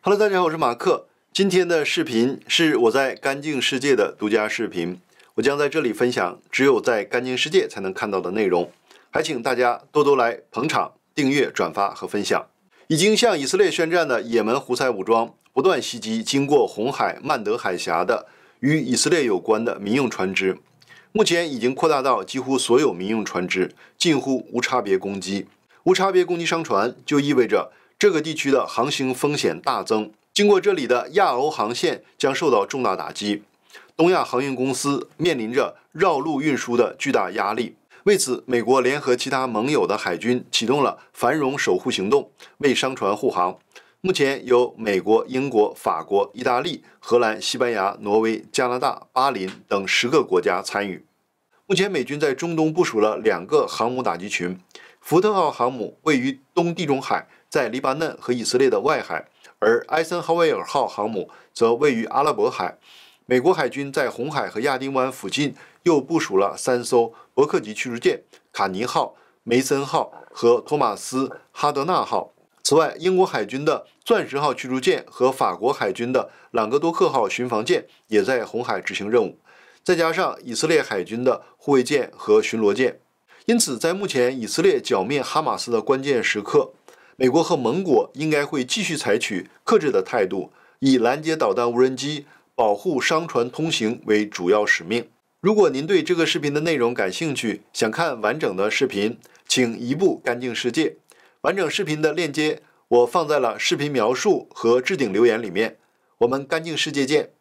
Hello，大家好，我是马克。今天的视频是我在干净世界的独家视频，我将在这里分享只有在干净世界才能看到的内容。还请大家多多来捧场、订阅、转发和分享。已经向以色列宣战的也门胡塞武装不断袭击经过红海曼德海峡的与以色列有关的民用船只，目前已经扩大到几乎所有民用船只，近乎无差别攻击。无差别攻击商船就意味着。这个地区的航行风险大增，经过这里的亚欧航线将受到重大打击。东亚航运公司面临着绕路运输的巨大压力。为此，美国联合其他盟友的海军启动了“繁荣守护”行动，为商船护航。目前有美国、英国、法国、意大利、荷兰、西班牙、挪威、加拿大、巴林等十个国家参与。目前，美军在中东部署了两个航母打击群。福特号航母位于东地中海，在黎巴嫩和以色列的外海，而埃森豪威尔号航母则位于阿拉伯海。美国海军在红海和亚丁湾附近又部署了三艘伯克级驱逐舰：卡尼号、梅森号和托马斯·哈德纳号。此外，英国海军的钻石号驱逐舰和法国海军的朗格多克号巡防舰也在红海执行任务，再加上以色列海军的护卫舰和巡逻舰。因此，在目前以色列剿灭哈马斯的关键时刻，美国和盟国应该会继续采取克制的态度，以拦截导弹、无人机、保护商船通行为主要使命。如果您对这个视频的内容感兴趣，想看完整的视频，请移步“干净世界”。完整视频的链接我放在了视频描述和置顶留言里面。我们干净世界见。